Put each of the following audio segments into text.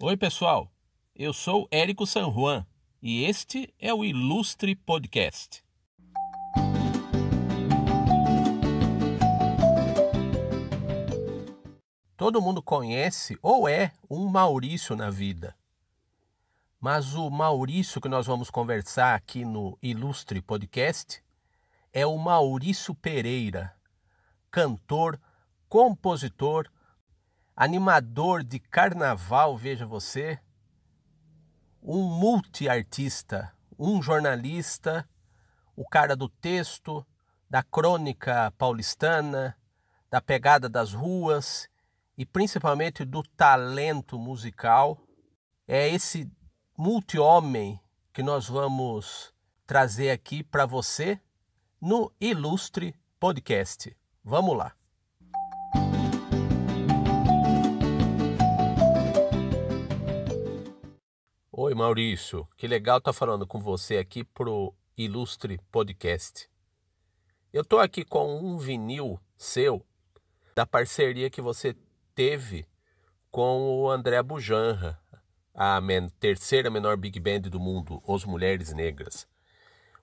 Oi, pessoal. Eu sou Érico San Juan e este é o Ilustre Podcast. Todo mundo conhece ou é um Maurício na vida. Mas o Maurício que nós vamos conversar aqui no Ilustre Podcast é o Maurício Pereira, cantor, compositor, animador de carnaval, veja você, um multiartista, um jornalista, o cara do texto, da crônica paulistana, da pegada das ruas e principalmente do talento musical. É esse multi-homem que nós vamos trazer aqui para você no Ilustre Podcast. Vamos lá! Oi, Maurício. Que legal estar tá falando com você aqui pro Ilustre Podcast. Eu tô aqui com um vinil seu da parceria que você teve com o André Bujanra, a men terceira menor big band do mundo, Os Mulheres Negras.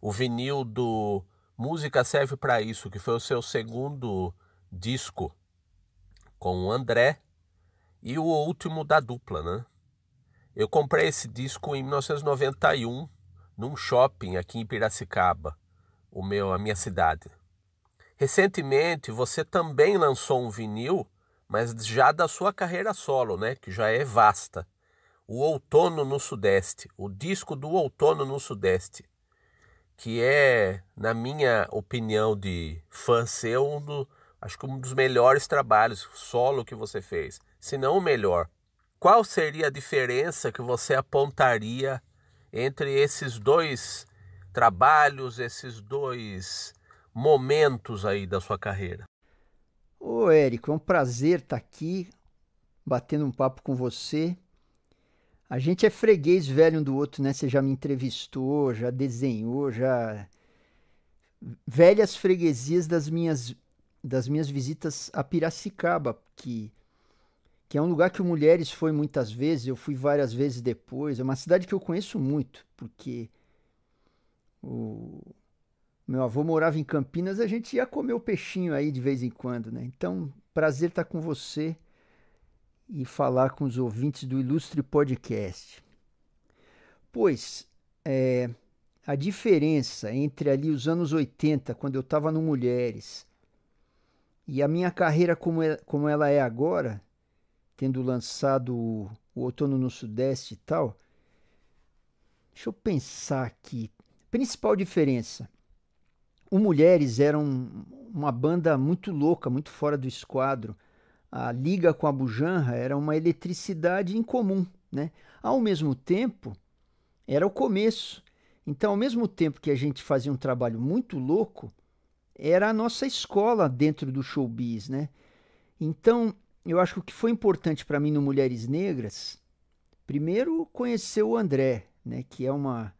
O vinil do Música Serve para Isso, que foi o seu segundo disco com o André, e o último da dupla, né? Eu comprei esse disco em 1991 num shopping aqui em Piracicaba, o meu, a minha cidade. Recentemente você também lançou um vinil, mas já da sua carreira solo, né, que já é vasta. O Outono no Sudeste, o disco do Outono no Sudeste, que é, na minha opinião de fã seu, um do, acho que um dos melhores trabalhos solo que você fez, se não o melhor. Qual seria a diferença que você apontaria entre esses dois trabalhos, esses dois momentos aí da sua carreira? Ô, Érico, é um prazer estar tá aqui batendo um papo com você. A gente é freguês velho um do outro, né? Você já me entrevistou, já desenhou, já. Velhas freguesias das minhas, das minhas visitas a Piracicaba, que que é um lugar que o Mulheres foi muitas vezes, eu fui várias vezes depois. É uma cidade que eu conheço muito, porque o meu avô morava em Campinas, a gente ia comer o peixinho aí de vez em quando, né? Então, prazer estar com você e falar com os ouvintes do Ilustre Podcast. Pois, é, a diferença entre ali os anos 80, quando eu estava no Mulheres, e a minha carreira como, é, como ela é agora, tendo lançado o, o Outono no Sudeste e tal. Deixa eu pensar aqui. Principal diferença. O Mulheres era um, uma banda muito louca, muito fora do esquadro. A liga com a Bujanra era uma eletricidade incomum, né? Ao mesmo tempo, era o começo. Então, ao mesmo tempo que a gente fazia um trabalho muito louco, era a nossa escola dentro do showbiz, né? Então, eu acho que o que foi importante para mim no Mulheres Negras, primeiro conhecer o André, né, que é uma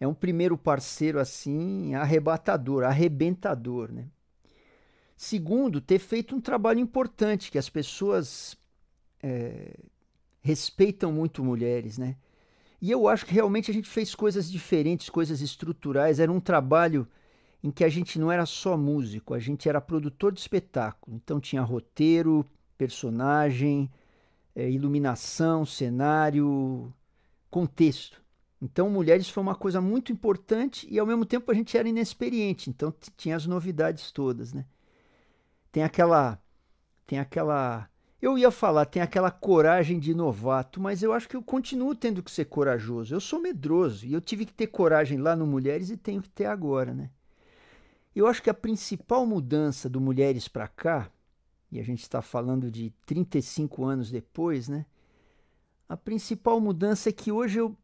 é um primeiro parceiro assim arrebatador, arrebentador, né? Segundo, ter feito um trabalho importante que as pessoas é, respeitam muito mulheres, né? E eu acho que realmente a gente fez coisas diferentes, coisas estruturais. Era um trabalho em que a gente não era só músico, a gente era produtor de espetáculo. Então tinha roteiro, personagem, é, iluminação, cenário, contexto. Então, mulheres foi uma coisa muito importante e ao mesmo tempo a gente era inexperiente, então tinha as novidades todas, né? Tem aquela tem aquela eu ia falar, tem aquela coragem de novato, mas eu acho que eu continuo tendo que ser corajoso. Eu sou medroso e eu tive que ter coragem lá no Mulheres e tenho que ter agora, né? Eu acho que a principal mudança do Mulheres para cá e a gente está falando de 35 anos depois, né? A principal mudança é que hoje eu,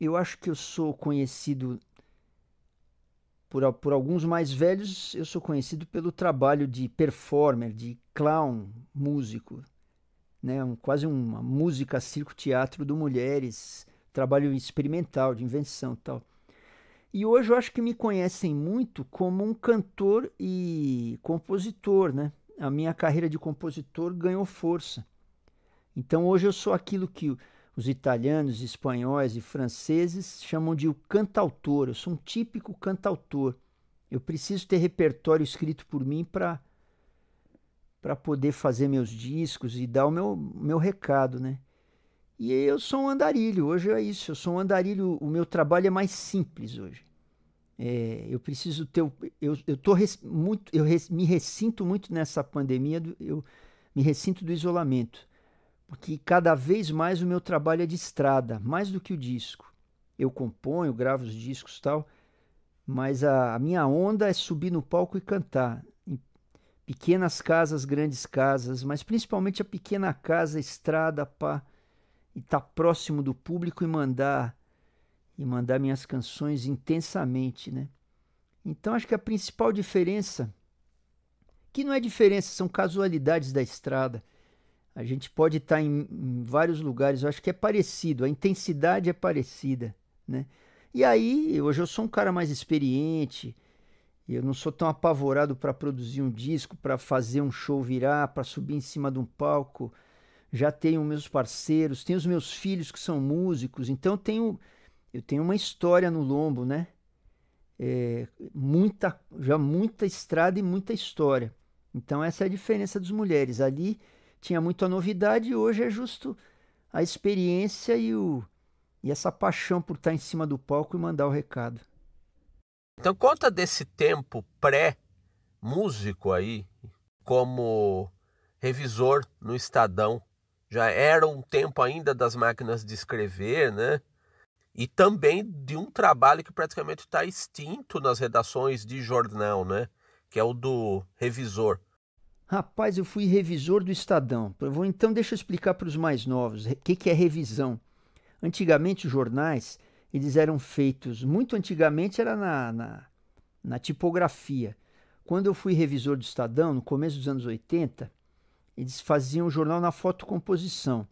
eu acho que eu sou conhecido por, por alguns mais velhos, eu sou conhecido pelo trabalho de performer, de clown, músico, né? Um, quase uma música circo teatro do mulheres, trabalho experimental, de invenção, tal. E hoje eu acho que me conhecem muito como um cantor e compositor, né? a minha carreira de compositor ganhou força. Então hoje eu sou aquilo que os italianos, espanhóis e franceses chamam de o cantautor. Eu sou um típico cantautor. Eu preciso ter repertório escrito por mim para para poder fazer meus discos e dar o meu, meu recado, né? E eu sou um andarilho, hoje é isso, eu sou um andarilho, o meu trabalho é mais simples hoje. É, eu preciso ter. Eu, eu, tô res, muito, eu res, me ressinto muito nessa pandemia, do, eu me ressinto do isolamento. Porque cada vez mais o meu trabalho é de estrada, mais do que o disco. Eu componho, gravo os discos tal, mas a, a minha onda é subir no palco e cantar. Em pequenas casas, grandes casas, mas principalmente a pequena casa, estrada, pá, e estar tá próximo do público e mandar e mandar minhas canções intensamente, né? Então acho que a principal diferença, que não é diferença, são casualidades da estrada. A gente pode estar em, em vários lugares, eu acho que é parecido, a intensidade é parecida, né? E aí, hoje eu sou um cara mais experiente, eu não sou tão apavorado para produzir um disco, para fazer um show virar, para subir em cima de um palco. Já tenho meus parceiros, tenho os meus filhos que são músicos, então tenho eu tenho uma história no lombo, né? É, muita, já muita estrada e muita história. Então essa é a diferença das mulheres. Ali tinha muito a novidade e hoje é justo a experiência e, o, e essa paixão por estar em cima do palco e mandar o recado. Então conta desse tempo pré-músico aí, como revisor no Estadão. Já era um tempo ainda das máquinas de escrever, né? e também de um trabalho que praticamente está extinto nas redações de jornal, né? Que é o do revisor. Rapaz, eu fui revisor do Estadão. Então deixa eu explicar para os mais novos o que, que é revisão. Antigamente os jornais eles eram feitos muito antigamente era na, na, na tipografia. Quando eu fui revisor do Estadão no começo dos anos 80, eles faziam o jornal na fotocomposição.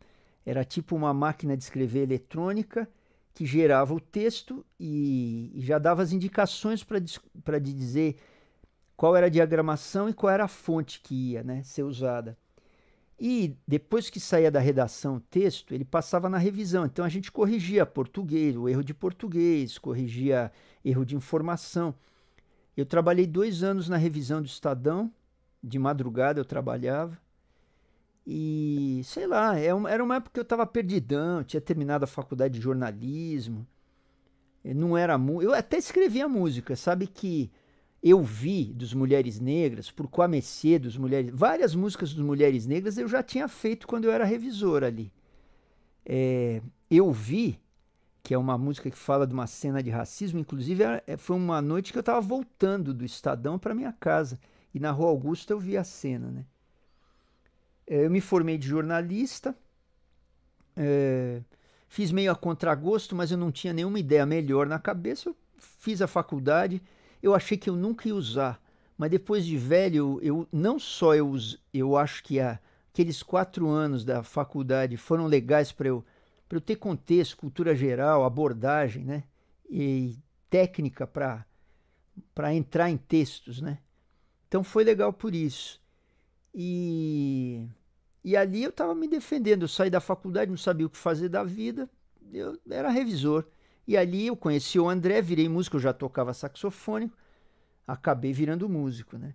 Era tipo uma máquina de escrever eletrônica que gerava o texto e, e já dava as indicações para dizer qual era a diagramação e qual era a fonte que ia né, ser usada. E depois que saía da redação o texto, ele passava na revisão. Então a gente corrigia português, o erro de português, corrigia erro de informação. Eu trabalhei dois anos na revisão do Estadão, de madrugada eu trabalhava. E sei lá, é era uma época que eu estava perdidão, tinha terminado a faculdade de jornalismo. Não era Eu até escrevia música, sabe que eu vi dos Mulheres Negras, por Quamecê dos Mulheres, várias músicas dos Mulheres Negras eu já tinha feito quando eu era revisor ali. É, eu vi que é uma música que fala de uma cena de racismo, inclusive é, é, foi uma noite que eu estava voltando do Estadão para minha casa e na Rua Augusta eu vi a cena, né? É, eu me formei de jornalista, é, fiz meio a contragosto, mas eu não tinha nenhuma ideia melhor na cabeça. Eu fiz a faculdade, eu achei que eu nunca ia usar, mas depois de velho, eu não só eu, eu acho que a, aqueles quatro anos da faculdade foram legais para eu, eu ter contexto, cultura geral, abordagem, né? E técnica para entrar em textos, né? Então foi legal por isso. E, e ali eu estava me defendendo. Eu saí da faculdade, não sabia o que fazer da vida, eu era revisor. E ali eu conheci o André, virei músico, eu já tocava saxofone, acabei virando músico, né?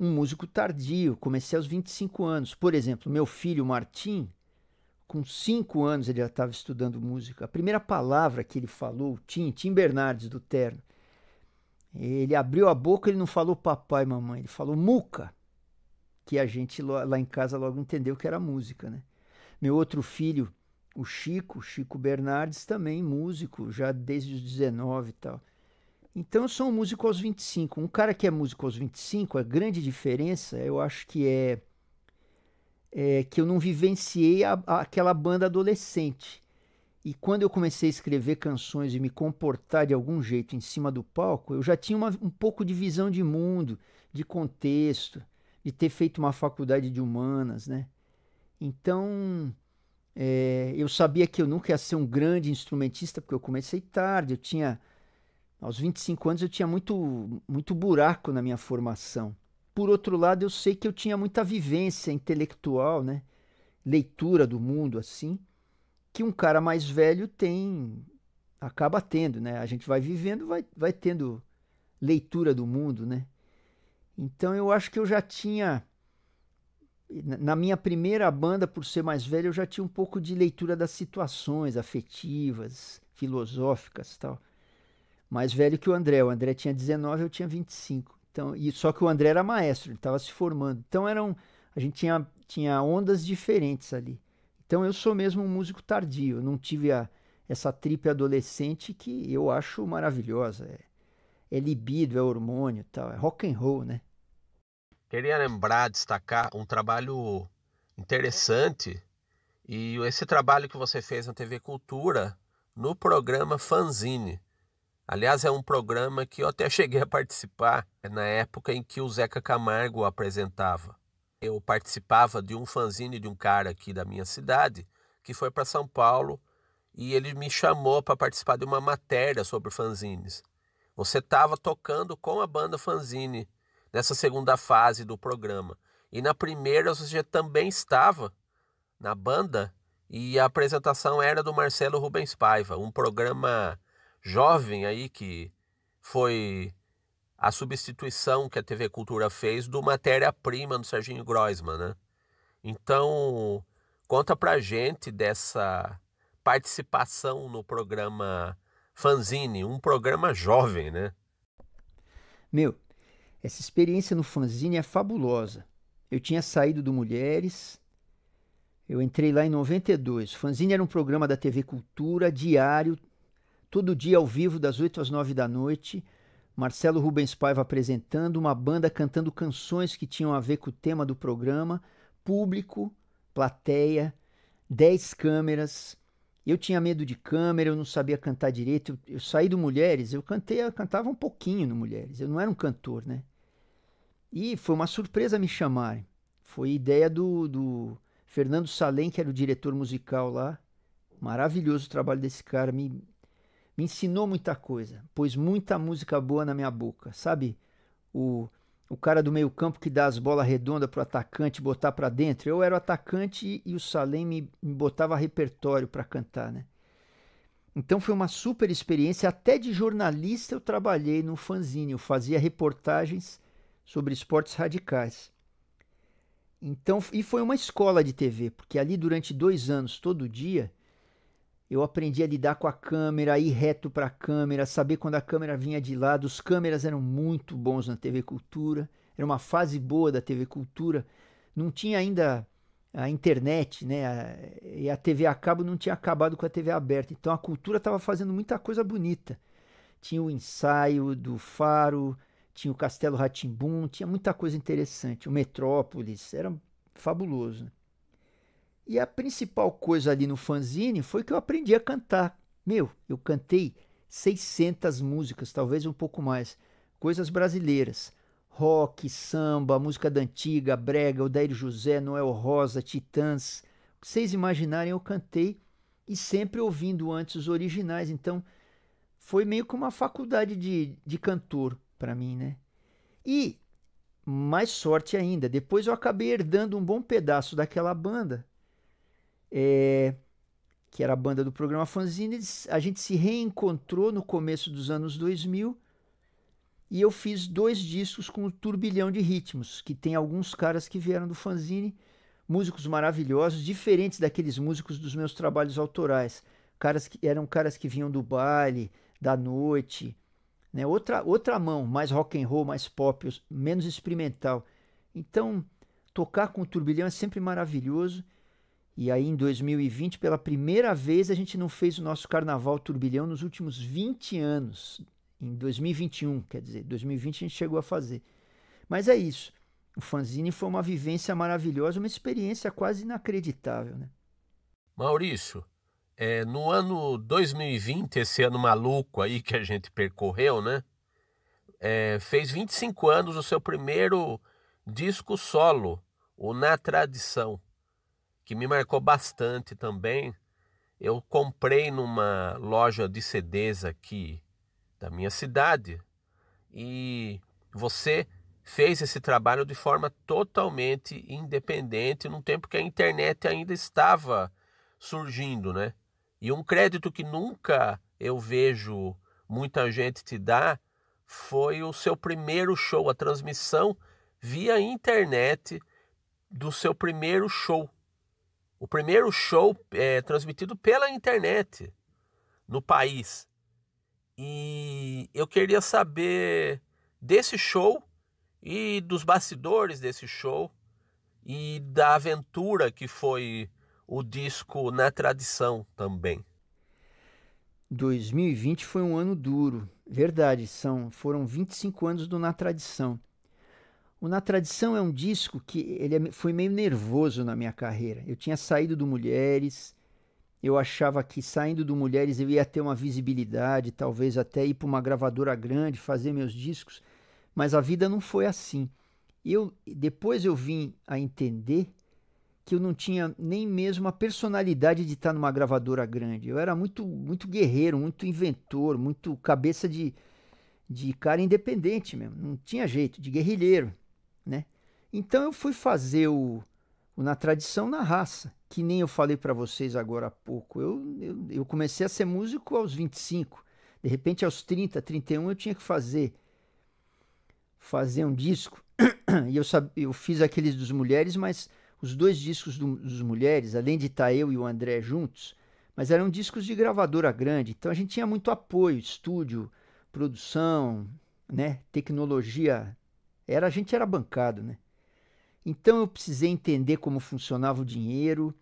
Um músico tardio, comecei aos 25 anos. Por exemplo, meu filho Martim, com 5 anos ele já estava estudando música. A primeira palavra que ele falou, Tim, Tim Bernardes do Terno, ele abriu a boca, ele não falou papai, mamãe, ele falou muca que a gente lá em casa logo entendeu que era música, né? Meu outro filho, o Chico, Chico Bernardes, também músico, já desde os 19 e tal. Então eu sou um músico aos 25. Um cara que é músico aos 25, a grande diferença, eu acho que é, é que eu não vivenciei a, a, aquela banda adolescente. E quando eu comecei a escrever canções e me comportar de algum jeito em cima do palco, eu já tinha uma, um pouco de visão de mundo, de contexto de ter feito uma faculdade de humanas, né? Então, é, eu sabia que eu nunca ia ser um grande instrumentista, porque eu comecei tarde, eu tinha... Aos 25 anos eu tinha muito, muito buraco na minha formação. Por outro lado, eu sei que eu tinha muita vivência intelectual, né? Leitura do mundo, assim, que um cara mais velho tem... Acaba tendo, né? A gente vai vivendo, vai, vai tendo leitura do mundo, né? Então eu acho que eu já tinha na minha primeira banda, por ser mais velho, eu já tinha um pouco de leitura das situações afetivas, filosóficas, tal. Mais velho que o André, o André tinha 19, eu tinha 25. Então, e só que o André era maestro, ele estava se formando. Então eram a gente tinha tinha ondas diferentes ali. Então eu sou mesmo um músico tardio, não tive a, essa tripe adolescente que eu acho maravilhosa. É é libido, é hormônio, tal, é rock and roll, né? Queria lembrar, destacar um trabalho interessante e esse trabalho que você fez na TV Cultura no programa Fanzine. Aliás, é um programa que eu até cheguei a participar na época em que o Zeca Camargo apresentava. Eu participava de um fanzine de um cara aqui da minha cidade que foi para São Paulo e ele me chamou para participar de uma matéria sobre fanzines. Você estava tocando com a banda Fanzine nessa segunda fase do programa. E na primeira você também estava na banda e a apresentação era do Marcelo Rubens Paiva, um programa jovem aí que foi a substituição que a TV Cultura fez do matéria-prima do Serginho Groisman, né? Então, conta pra gente dessa participação no programa fanzine, um programa jovem, né? Meu, essa experiência no fanzine é fabulosa. Eu tinha saído do Mulheres, eu entrei lá em 92. O fanzine era um programa da TV Cultura, diário, todo dia ao vivo, das 8 às 9 da noite. Marcelo Rubens Paiva apresentando, uma banda cantando canções que tinham a ver com o tema do programa, público, plateia, 10 câmeras, eu tinha medo de câmera, eu não sabia cantar direito. Eu, eu saí do Mulheres, eu cantei, eu cantava um pouquinho no Mulheres. Eu não era um cantor, né? E foi uma surpresa me chamarem. Foi ideia do, do Fernando Salem, que era o diretor musical lá. Maravilhoso o trabalho desse cara, me, me ensinou muita coisa, pôs muita música boa na minha boca, sabe? O o cara do meio-campo que dá as bolas redondas pro atacante botar para dentro. Eu era o atacante e o Salem me, me botava repertório para cantar, né? Então foi uma super experiência, até de jornalista eu trabalhei no fanzine, eu fazia reportagens sobre esportes radicais. Então, e foi uma escola de TV, porque ali durante dois anos, todo dia, eu aprendi a lidar com a câmera, ir reto para a câmera, saber quando a câmera vinha de lado. Os câmeras eram muito bons na TV Cultura. Era uma fase boa da TV Cultura. Não tinha ainda a internet, né? e a TV a cabo não tinha acabado com a TV aberta. Então a cultura estava fazendo muita coisa bonita. Tinha o ensaio do Faro, tinha o Castelo Ratimbum, tinha muita coisa interessante. O Metrópolis era fabuloso. Né? E a principal coisa ali no fanzine foi que eu aprendi a cantar. Meu, eu cantei 600 músicas, talvez um pouco mais, coisas brasileiras. Rock, samba, música da antiga, brega, Odair José, Noel Rosa, Titãs. Vocês imaginarem, eu cantei e sempre ouvindo antes os originais. Então, foi meio que uma faculdade de, de cantor para mim, né? E mais sorte ainda, depois eu acabei herdando um bom pedaço daquela banda é, que era a banda do programa Fanzine. A gente se reencontrou no começo dos anos 2000 e eu fiz dois discos com o Turbilhão de Ritmos, que tem alguns caras que vieram do Fanzine, músicos maravilhosos, diferentes daqueles músicos dos meus trabalhos autorais. Caras que eram caras que vinham do baile, da noite, né? Outra outra mão, mais rock and roll, mais pop, menos experimental. Então, tocar com o Turbilhão é sempre maravilhoso e aí, em 2020, pela primeira vez, a gente não fez o nosso carnaval turbilhão nos últimos 20 anos. Em 2021, quer dizer, 2020 a gente chegou a fazer. Mas é isso. O fanzine foi uma vivência maravilhosa, uma experiência quase inacreditável, né? Maurício, é, no ano 2020, esse ano maluco aí que a gente percorreu, né? É, fez 25 anos o seu primeiro disco solo, o Na Tradição que me marcou bastante também, eu comprei numa loja de CDs aqui da minha cidade e você fez esse trabalho de forma totalmente independente num tempo que a internet ainda estava surgindo, né? E um crédito que nunca eu vejo muita gente te dar foi o seu primeiro show, a transmissão via internet do seu primeiro show o primeiro show é, transmitido pela internet no país. E eu queria saber desse show e dos bastidores desse show e da aventura que foi o disco na tradição também. 2020 foi um ano duro, verdade, são foram 25 anos do na tradição. O Na Tradição é um disco que ele é foi meio nervoso na minha carreira. Eu tinha saído do Mulheres, eu achava que saindo do Mulheres eu ia ter uma visibilidade, talvez até ir para uma gravadora grande, fazer meus discos, mas a vida não foi assim. Eu depois eu vim a entender que eu não tinha nem mesmo a personalidade de estar numa gravadora grande. Eu era muito muito guerreiro, muito inventor, muito cabeça de de cara independente mesmo. Não tinha jeito, de guerrilheiro né? Então eu fui fazer o, o Na Tradição na Raça, que nem eu falei para vocês agora há pouco. Eu, eu, eu, comecei a ser músico aos 25. De repente, aos 30, 31, eu tinha que fazer fazer um disco. e eu, eu fiz aqueles dos Mulheres, mas os dois discos do, dos Mulheres, além de estar tá eu e o André juntos, mas eram discos de gravadora grande. Então a gente tinha muito apoio, estúdio, produção, né? tecnologia era, a gente era bancado, né? Então eu precisei entender como funcionava o dinheiro,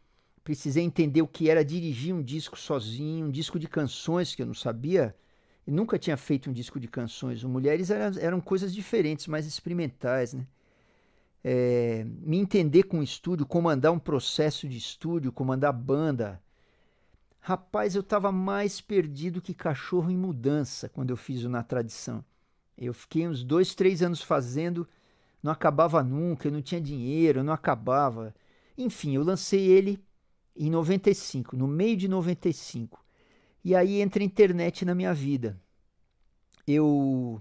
precisei entender o que era dirigir um disco sozinho, um disco de canções que eu não sabia. Eu nunca tinha feito um disco de canções. Mulheres eram, eram coisas diferentes, mais experimentais, né? É, me entender com o estúdio, comandar um processo de estúdio, comandar banda. Rapaz, eu estava mais perdido que cachorro em mudança quando eu fiz o Na Tradição. Eu fiquei uns dois, três anos fazendo, não acabava nunca, eu não tinha dinheiro, eu não acabava. Enfim, eu lancei ele em 95, no meio de 95. E aí entra a internet na minha vida. Eu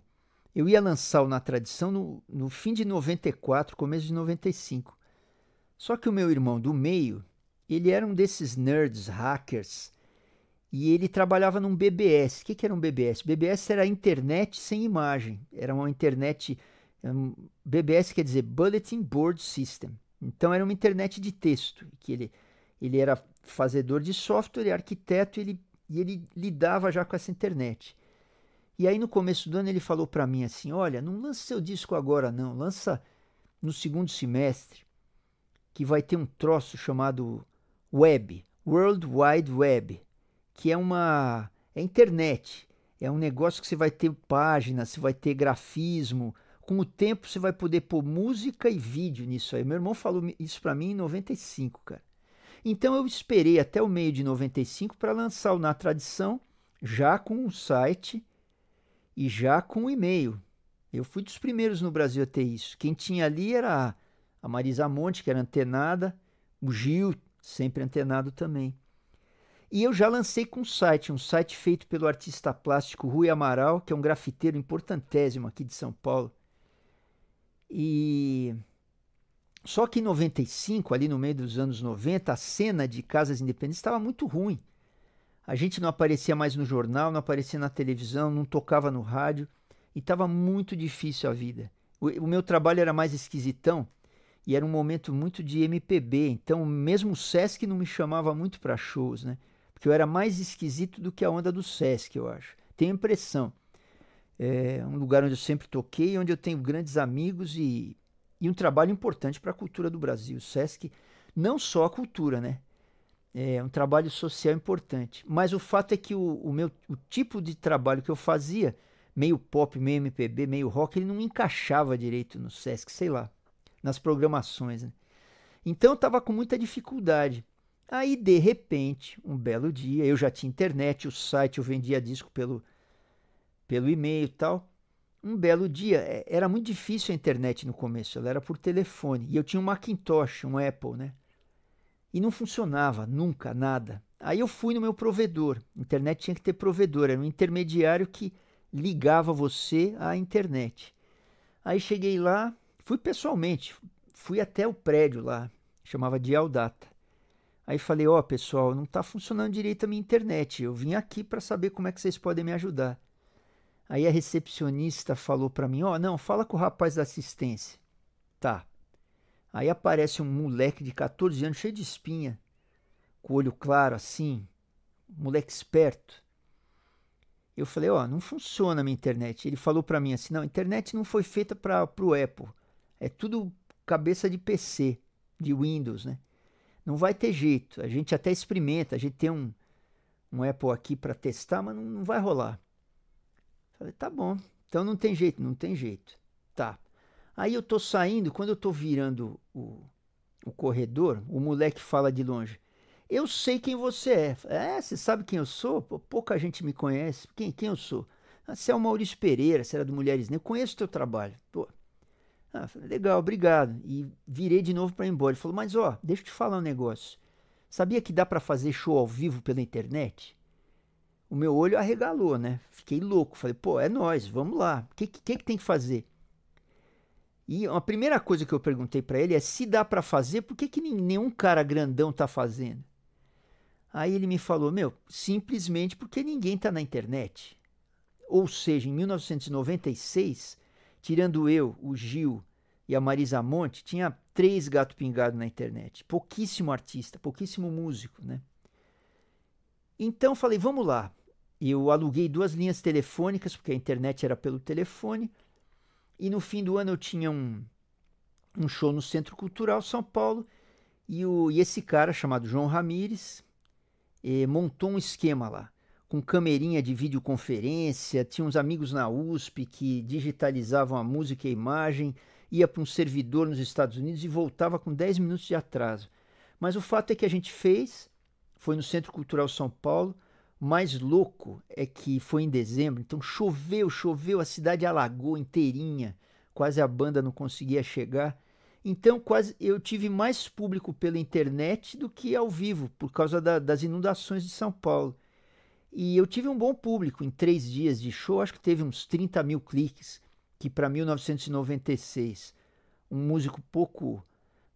eu ia lançar o Na Tradição no, no fim de 94, começo de 95. Só que o meu irmão do meio, ele era um desses nerds, hackers, e ele trabalhava num BBS. O que, que era um BBS? BBS era internet sem imagem. Era uma internet. É um, BBS quer dizer Bulletin Board System. Então era uma internet de texto. que Ele, ele era fazedor de software, é arquiteto, ele, e ele lidava já com essa internet. E aí no começo do ano ele falou para mim assim: Olha, não lança seu disco agora, não. Lança no segundo semestre, que vai ter um troço chamado Web, World Wide Web que é uma é internet, é um negócio que você vai ter página, você vai ter grafismo, com o tempo você vai poder pôr música e vídeo nisso aí. Meu irmão falou isso para mim em 95, cara. Então eu esperei até o meio de 95 para lançar o Na Tradição já com um site e já com um e-mail. Eu fui dos primeiros no Brasil a ter isso. Quem tinha ali era a Marisa Monte, que era antenada, o Gil, sempre antenado também. E eu já lancei com um site, um site feito pelo artista plástico Rui Amaral, que é um grafiteiro importantésimo aqui de São Paulo. E só que em 95, ali no meio dos anos 90, a cena de casas independentes estava muito ruim. A gente não aparecia mais no jornal, não aparecia na televisão, não tocava no rádio e estava muito difícil a vida. O, o meu trabalho era mais esquisitão e era um momento muito de MPB, então mesmo o Sesc não me chamava muito para shows, né? que eu era mais esquisito do que a onda do Sesc, eu acho. Tenho a impressão. É um lugar onde eu sempre toquei, onde eu tenho grandes amigos e, e um trabalho importante para a cultura do Brasil. O Sesc, não só a cultura, né? É um trabalho social importante. Mas o fato é que o, o meu o tipo de trabalho que eu fazia, meio pop, meio MPB, meio rock, ele não encaixava direito no Sesc, sei lá, nas programações. Né? Então eu estava com muita dificuldade. Aí, de repente, um belo dia, eu já tinha internet, o site, eu vendia disco pelo, pelo e-mail e tal. Um belo dia, é, era muito difícil a internet no começo, ela era por telefone. E eu tinha um Macintosh, um Apple, né? E não funcionava nunca, nada. Aí eu fui no meu provedor. Internet tinha que ter provedor, era um intermediário que ligava você à internet. Aí cheguei lá, fui pessoalmente, fui até o prédio lá, chamava de Aldata. Aí falei, ó, oh, pessoal, não está funcionando direito a minha internet. Eu vim aqui para saber como é que vocês podem me ajudar. Aí a recepcionista falou para mim, ó, oh, não, fala com o rapaz da assistência. Tá. Aí aparece um moleque de 14 anos, cheio de espinha, com o olho claro assim, moleque esperto. Eu falei, ó, oh, não funciona a minha internet. Ele falou para mim assim, não, a internet não foi feita para o Apple. É tudo cabeça de PC, de Windows, né? Não vai ter jeito. A gente até experimenta, a gente tem um, um Apple aqui para testar, mas não, não vai rolar. Falei, tá bom. Então não tem jeito, não tem jeito. Tá. Aí eu tô saindo, quando eu tô virando o, o corredor, o moleque fala de longe. Eu sei quem você é. É, você sabe quem eu sou? Pouca gente me conhece. Quem, quem eu sou? Ah, você é o Maurício Pereira, você era do Mulheres Negras. Conheço o teu trabalho. Pô, ah, falei, legal, obrigado. E virei de novo para ir embora. Ele falou, mas ó, deixa eu te falar um negócio. Sabia que dá para fazer show ao vivo pela internet? O meu olho arregalou, né? Fiquei louco. Falei, pô, é nós, vamos lá. O que, que, que tem que fazer? E a primeira coisa que eu perguntei para ele é se dá para fazer, por que, que nenhum cara grandão tá fazendo? Aí ele me falou, meu, simplesmente porque ninguém tá na internet. Ou seja, em 1996 tirando eu, o Gil e a Marisa Monte, tinha três gato pingado na internet. Pouquíssimo artista, pouquíssimo músico, né? Então falei, vamos lá. Eu aluguei duas linhas telefônicas, porque a internet era pelo telefone. E no fim do ano eu tinha um, um show no Centro Cultural São Paulo. E, o, e esse cara, chamado João Ramires, eh, montou um esquema lá com camerinha de videoconferência, tinha uns amigos na USP que digitalizavam a música e a imagem, ia para um servidor nos Estados Unidos e voltava com 10 minutos de atraso. Mas o fato é que a gente fez, foi no Centro Cultural São Paulo. mais louco é que foi em dezembro, então choveu, choveu, a cidade alagou inteirinha, quase a banda não conseguia chegar. Então, quase eu tive mais público pela internet do que ao vivo, por causa da, das inundações de São Paulo. E eu tive um bom público em três dias de show, acho que teve uns 30 mil cliques, que para 1996, um músico pouco,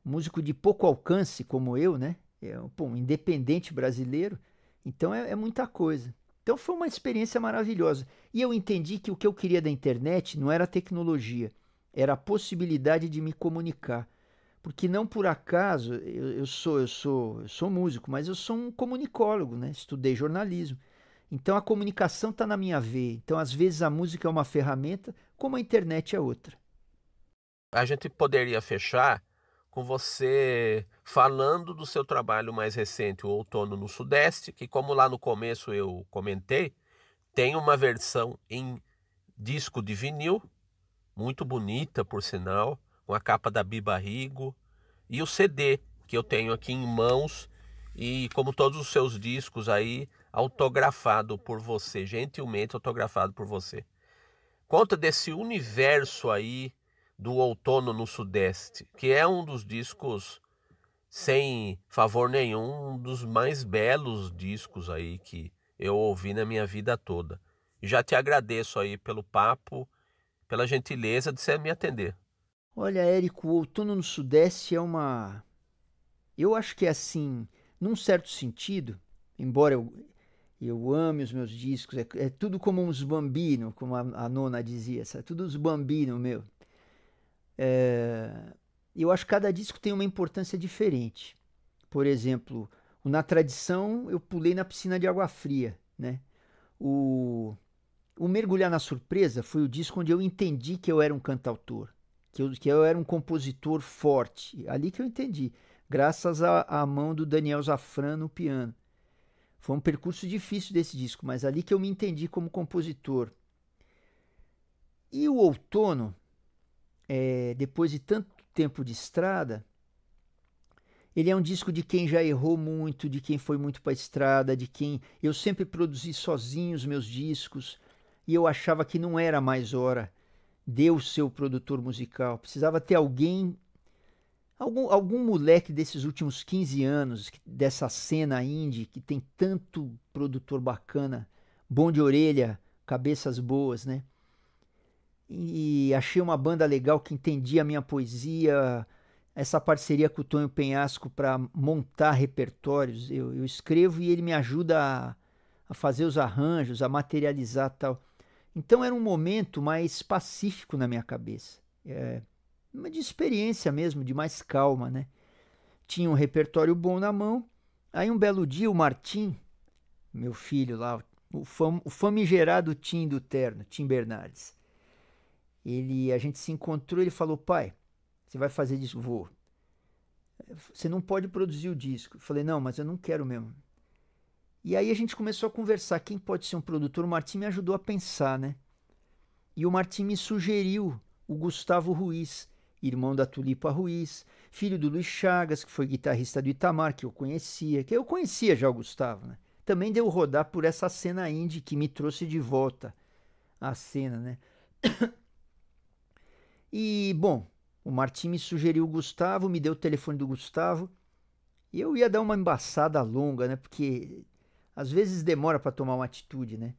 músico de pouco alcance como eu, né? É um, pô, um independente brasileiro, então é, é muita coisa. Então foi uma experiência maravilhosa. E eu entendi que o que eu queria da internet não era tecnologia, era a possibilidade de me comunicar. Porque não por acaso eu, eu sou, eu sou, eu sou músico, mas eu sou um comunicólogo, né? Estudei jornalismo. Então a comunicação está na minha veia. Então, às vezes, a música é uma ferramenta, como a internet é outra. A gente poderia fechar com você falando do seu trabalho mais recente, o Outono no Sudeste, que, como lá no começo eu comentei, tem uma versão em disco de vinil, muito bonita, por sinal, com a capa da Biba Rigo, e o CD que eu tenho aqui em mãos. E como todos os seus discos aí, autografado por você, gentilmente autografado por você. Conta desse universo aí do Outono no Sudeste, que é um dos discos sem favor nenhum, um dos mais belos discos aí que eu ouvi na minha vida toda. E já te agradeço aí pelo papo, pela gentileza de você me atender. Olha, Érico, o Outono no Sudeste é uma eu acho que é assim, num certo sentido, embora eu eu amo os meus discos, é, é tudo como uns bambino, como a, a nona dizia, sabe? tudo os bambino meu. É, eu acho que cada disco tem uma importância diferente. Por exemplo, na tradição eu pulei na piscina de água fria, né? O, o mergulhar na surpresa foi o disco onde eu entendi que eu era um cantautor, que eu, que eu era um compositor forte. Ali que eu entendi, graças à mão do Daniel Zafran no piano. Foi um percurso difícil desse disco, mas ali que eu me entendi como compositor. E o outono, é, depois de tanto tempo de estrada, ele é um disco de quem já errou muito, de quem foi muito para a estrada, de quem eu sempre produzi sozinho os meus discos e eu achava que não era mais hora de eu ser o produtor musical. Precisava ter alguém Algum, algum moleque desses últimos 15 anos, dessa cena indie, que tem tanto produtor bacana, bom de orelha, cabeças boas, né? E, achei uma banda legal que entendia a minha poesia, essa parceria com o Tonho Penhasco para montar repertórios. Eu, eu, escrevo e ele me ajuda a, a fazer os arranjos, a materializar tal. Então era um momento mais pacífico na minha cabeça. É, mas de experiência mesmo, de mais calma, né? Tinha um repertório bom na mão. Aí um belo dia o Martim, meu filho lá, o, fam, o famigerado Tim do Terno, Tim Bernardes, ele, a gente se encontrou, ele falou, pai, você vai fazer disco? Vou. Você não pode produzir o disco. Eu falei, não, mas eu não quero mesmo. E aí a gente começou a conversar, quem pode ser um produtor? O Martim me ajudou a pensar, né? E o Martim me sugeriu o Gustavo Ruiz, irmão da Tulipa Ruiz, filho do Luiz Chagas, que foi guitarrista do Itamar, que eu conhecia, que eu conhecia já o Gustavo, né? Também deu rodar por essa cena indie que me trouxe de volta a cena, né? E, bom, o Martim me sugeriu o Gustavo, me deu o telefone do Gustavo, e eu ia dar uma embaçada longa, né? Porque às vezes demora para tomar uma atitude, né?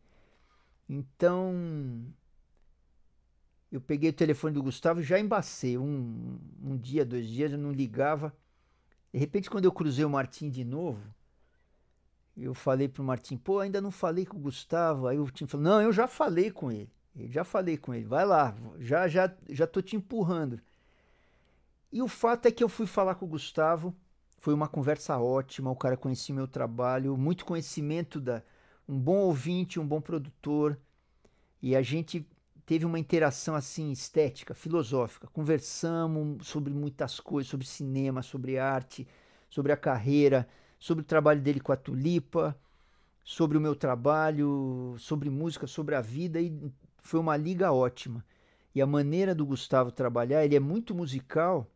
Então, eu peguei o telefone do Gustavo já embacei. Um, um dia, dois dias, eu não ligava. De repente, quando eu cruzei o Martim de novo, eu falei pro Martim, pô, ainda não falei com o Gustavo. Aí o Tim falou, não, eu já falei com ele. Eu já falei com ele, vai lá, já, já, já tô te empurrando. E o fato é que eu fui falar com o Gustavo, foi uma conversa ótima, o cara conhecia meu trabalho, muito conhecimento da um bom ouvinte, um bom produtor. E a gente teve uma interação assim estética, filosófica. Conversamos sobre muitas coisas, sobre cinema, sobre arte, sobre a carreira, sobre o trabalho dele com a Tulipa, sobre o meu trabalho, sobre música, sobre a vida e foi uma liga ótima. E a maneira do Gustavo trabalhar, ele é muito musical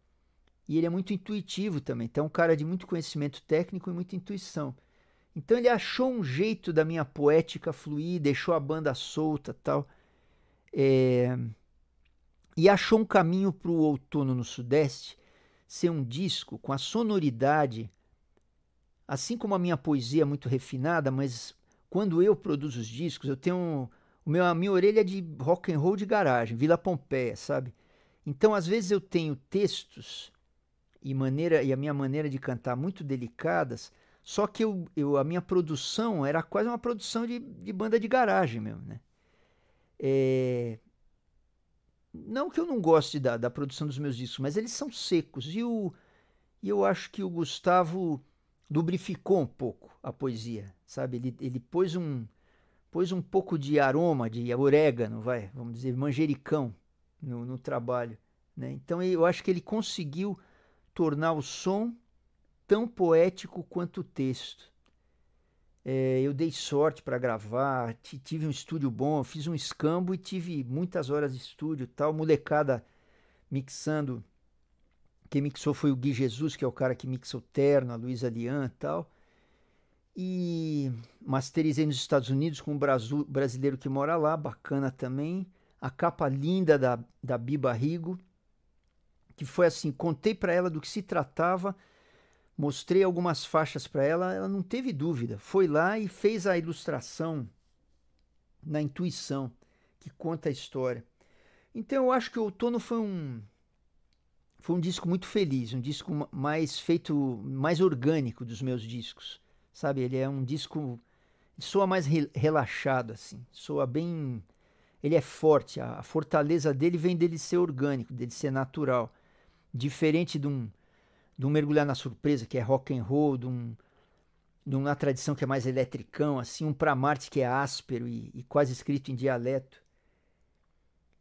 e ele é muito intuitivo também. Então, é um cara de muito conhecimento técnico e muita intuição. Então ele achou um jeito da minha poética fluir, deixou a banda solta, tal. É, e achou um caminho para o outono no Sudeste ser um disco com a sonoridade, assim como a minha poesia é muito refinada, mas quando eu produzo os discos, eu tenho o meu, a minha orelha é de rock and roll de garagem, Vila Pompeia, sabe? Então, às vezes eu tenho textos e maneira e a minha maneira de cantar muito delicadas, só que eu, eu a minha produção era quase uma produção de, de banda de garagem mesmo, né? É, não que eu não goste da, da produção dos meus discos, mas eles são secos. E, o, e eu acho que o Gustavo lubrificou um pouco a poesia, sabe? Ele, ele pôs, um, pôs um pouco de aroma, de orégano, vai, vamos dizer, manjericão no, no trabalho. Né? Então eu acho que ele conseguiu tornar o som tão poético quanto o texto. É, eu dei sorte para gravar, tive um estúdio bom, fiz um escambo e tive muitas horas de estúdio tal, molecada mixando. Quem mixou foi o Gui Jesus, que é o cara que mixa o Terno, a Luísa Lian e tal. E masterizei nos Estados Unidos com um brasileiro que mora lá, bacana também. A capa linda da, da Biba Rigo, que foi assim, contei para ela do que se tratava Mostrei algumas faixas para ela, ela não teve dúvida. Foi lá e fez a ilustração na intuição que conta a história. Então eu acho que o Outono foi um foi um disco muito feliz, um disco mais feito, mais orgânico dos meus discos. Sabe, ele é um disco soa mais re, relaxado assim, soa bem ele é forte, a, a fortaleza dele vem dele ser orgânico, dele ser natural, diferente de um de um mergulhar na surpresa, que é rock and roll, de, um, de uma tradição que é mais eletricão, assim, um pra Marte que é áspero e, e quase escrito em dialeto.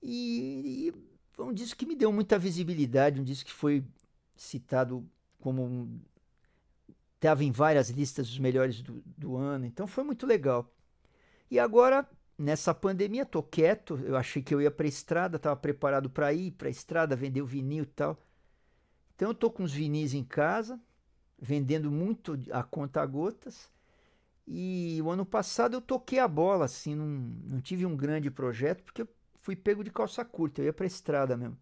E, e um disco que me deu muita visibilidade, um disco que foi citado como estava um, em várias listas dos melhores do, do ano, então foi muito legal. E agora nessa pandemia, tô quieto, eu achei que eu ia a estrada, estava preparado para ir a estrada, vender o vinil e tal. Então eu estou com os vinis em casa, vendendo muito a conta gotas. E o ano passado eu toquei a bola, assim, não, não tive um grande projeto, porque eu fui pego de calça curta, eu ia para a estrada mesmo.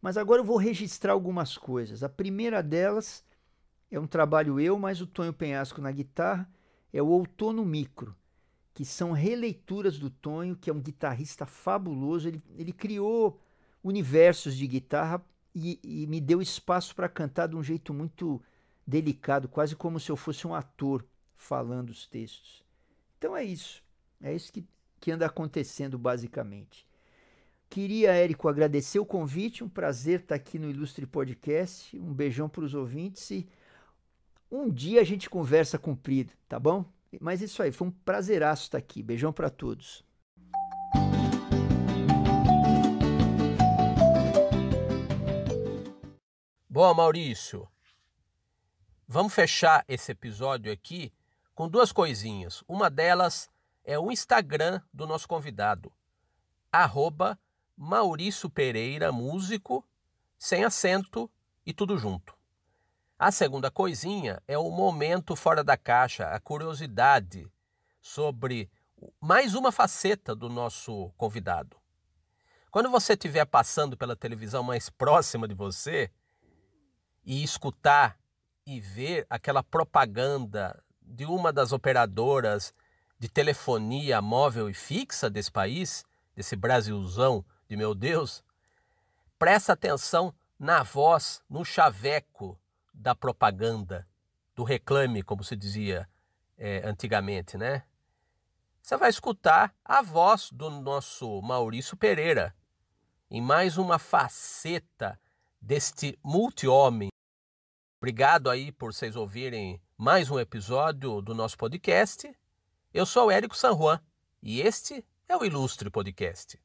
Mas agora eu vou registrar algumas coisas. A primeira delas é um trabalho eu, mais o Tonho Penhasco na guitarra, é o Outono Micro, que são releituras do Tonho, que é um guitarrista fabuloso. Ele, ele criou universos de guitarra e, e me deu espaço para cantar de um jeito muito delicado, quase como se eu fosse um ator falando os textos. Então é isso. É isso que, que anda acontecendo basicamente. Queria, Érico, agradecer o convite. Um prazer estar tá aqui no Ilustre Podcast. Um beijão para os ouvintes e um dia a gente conversa cumprido, tá bom? Mas é isso aí, foi um prazeraço estar tá aqui. Beijão para todos. Bom, Maurício. Vamos fechar esse episódio aqui com duas coisinhas. Uma delas é o Instagram do nosso convidado, arroba Maurício Pereira Músico, sem acento e tudo junto. A segunda coisinha é o momento fora da caixa, a curiosidade sobre mais uma faceta do nosso convidado. Quando você estiver passando pela televisão mais próxima de você, e escutar e ver aquela propaganda de uma das operadoras de telefonia móvel e fixa desse país, desse Brasilzão de meu Deus, presta atenção na voz, no chaveco da propaganda, do reclame, como se dizia é, antigamente, né? Você vai escutar a voz do nosso Maurício Pereira em mais uma faceta deste multi-homem. Obrigado aí por vocês ouvirem mais um episódio do nosso podcast. Eu sou o Érico San Juan e este é o Ilustre Podcast.